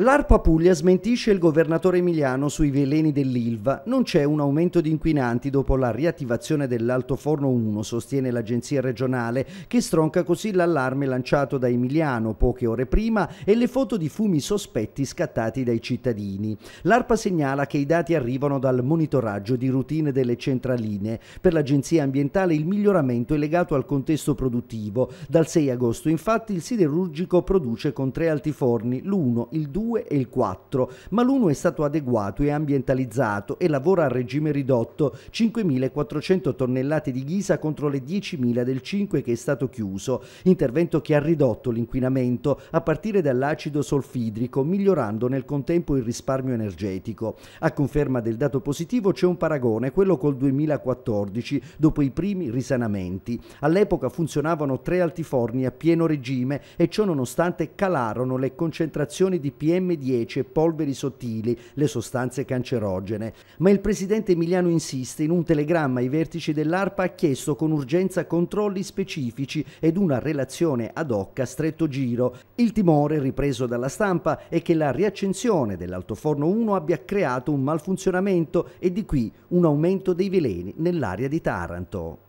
L'ARPA Puglia smentisce il governatore Emiliano sui veleni dell'Ilva. Non c'è un aumento di inquinanti dopo la riattivazione dell'altoforno 1, sostiene l'agenzia regionale, che stronca così l'allarme lanciato da Emiliano poche ore prima e le foto di fumi sospetti scattati dai cittadini. L'ARPA segnala che i dati arrivano dal monitoraggio di routine delle centraline. Per l'agenzia ambientale il miglioramento è legato al contesto produttivo. Dal 6 agosto infatti il siderurgico produce con tre altiforni, l'1, il 2 2 e il 4, ma l'1 è stato adeguato e ambientalizzato e lavora a regime ridotto, 5.400 tonnellate di ghisa contro le 10.000 del 5 che è stato chiuso, intervento che ha ridotto l'inquinamento a partire dall'acido solfidrico, migliorando nel contempo il risparmio energetico. A conferma del dato positivo c'è un paragone, quello col 2014, dopo i primi risanamenti. All'epoca funzionavano tre altiforni a pieno regime e ciò nonostante calarono le concentrazioni di PM PM10 e polveri sottili, le sostanze cancerogene. Ma il presidente Emiliano insiste, in un telegramma ai vertici dell'ARPA ha chiesto con urgenza controlli specifici ed una relazione ad hoc a stretto giro. Il timore ripreso dalla stampa è che la riaccensione dell'altoforno 1 abbia creato un malfunzionamento e di qui un aumento dei veleni nell'area di Taranto.